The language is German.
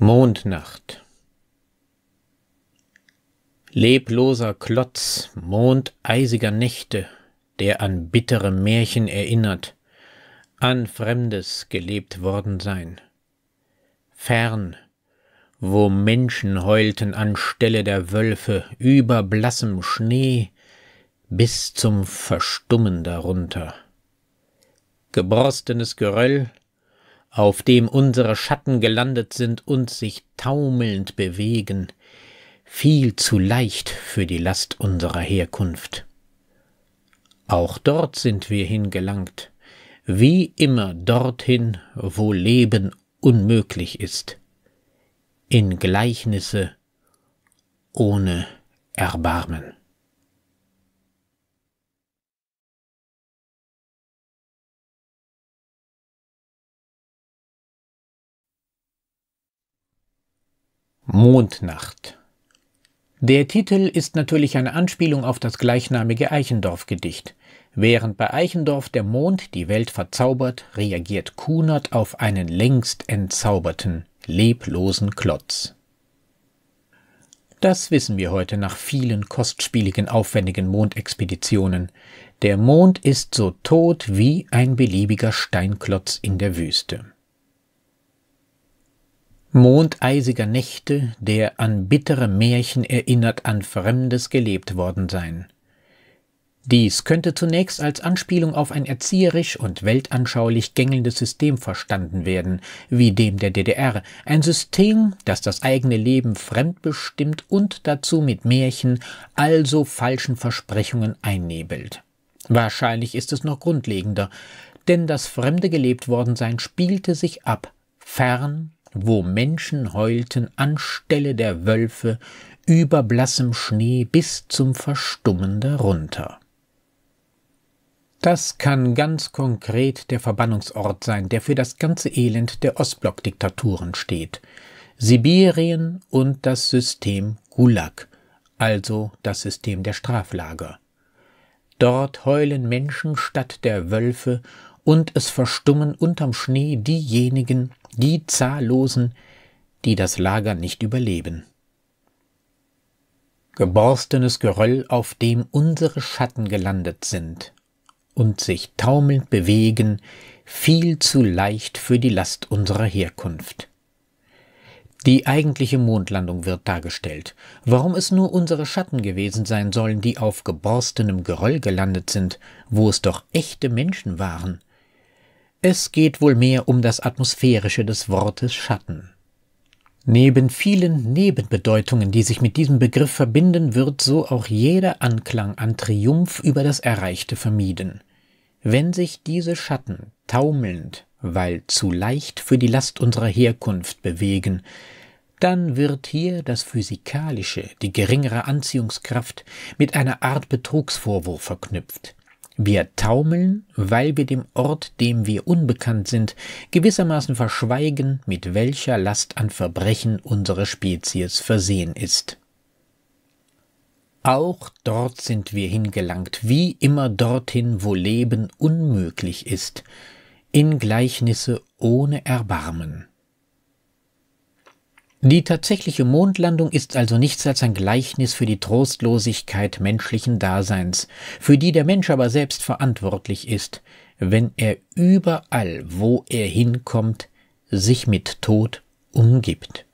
Mondnacht Lebloser Klotz, Mond eisiger Nächte, der an bittere Märchen erinnert, an Fremdes gelebt worden sein. Fern, wo Menschen heulten anstelle der Wölfe über blassem Schnee bis zum Verstummen darunter. Geborstenes Geröll, auf dem unsere Schatten gelandet sind und sich taumelnd bewegen, viel zu leicht für die Last unserer Herkunft. Auch dort sind wir hingelangt, wie immer dorthin, wo Leben unmöglich ist, in Gleichnisse ohne Erbarmen. Mondnacht Der Titel ist natürlich eine Anspielung auf das gleichnamige Eichendorff-Gedicht. Während bei Eichendorff der Mond die Welt verzaubert, reagiert Kunert auf einen längst entzauberten, leblosen Klotz. Das wissen wir heute nach vielen kostspieligen, aufwendigen Mondexpeditionen. Der Mond ist so tot wie ein beliebiger Steinklotz in der Wüste mondeisiger Nächte, der an bittere Märchen erinnert, an Fremdes gelebt worden sein. Dies könnte zunächst als Anspielung auf ein erzieherisch und weltanschaulich gängelndes System verstanden werden, wie dem der DDR, ein System, das das eigene Leben fremdbestimmt und dazu mit Märchen, also falschen Versprechungen einnebelt. Wahrscheinlich ist es noch grundlegender, denn das fremde gelebt worden sein spielte sich ab, fern wo Menschen heulten anstelle der Wölfe über blassem Schnee bis zum Verstummen darunter. Das kann ganz konkret der Verbannungsort sein, der für das ganze Elend der Ostblock-Diktaturen steht. Sibirien und das System Gulag, also das System der Straflager. Dort heulen Menschen statt der Wölfe und es verstummen unterm Schnee diejenigen, die zahllosen, die das Lager nicht überleben. Geborstenes Geröll, auf dem unsere Schatten gelandet sind und sich taumelnd bewegen, viel zu leicht für die Last unserer Herkunft. Die eigentliche Mondlandung wird dargestellt. Warum es nur unsere Schatten gewesen sein sollen, die auf geborstenem Geröll gelandet sind, wo es doch echte Menschen waren. Es geht wohl mehr um das Atmosphärische des Wortes Schatten. Neben vielen Nebenbedeutungen, die sich mit diesem Begriff verbinden, wird so auch jeder Anklang an Triumph über das Erreichte vermieden. Wenn sich diese Schatten taumelnd, weil zu leicht für die Last unserer Herkunft bewegen, dann wird hier das Physikalische, die geringere Anziehungskraft, mit einer Art Betrugsvorwurf verknüpft. Wir taumeln, weil wir dem Ort, dem wir unbekannt sind, gewissermaßen verschweigen, mit welcher Last an Verbrechen unsere Spezies versehen ist. Auch dort sind wir hingelangt, wie immer dorthin, wo Leben unmöglich ist, in Gleichnisse ohne Erbarmen. Die tatsächliche Mondlandung ist also nichts als ein Gleichnis für die Trostlosigkeit menschlichen Daseins, für die der Mensch aber selbst verantwortlich ist, wenn er überall, wo er hinkommt, sich mit Tod umgibt.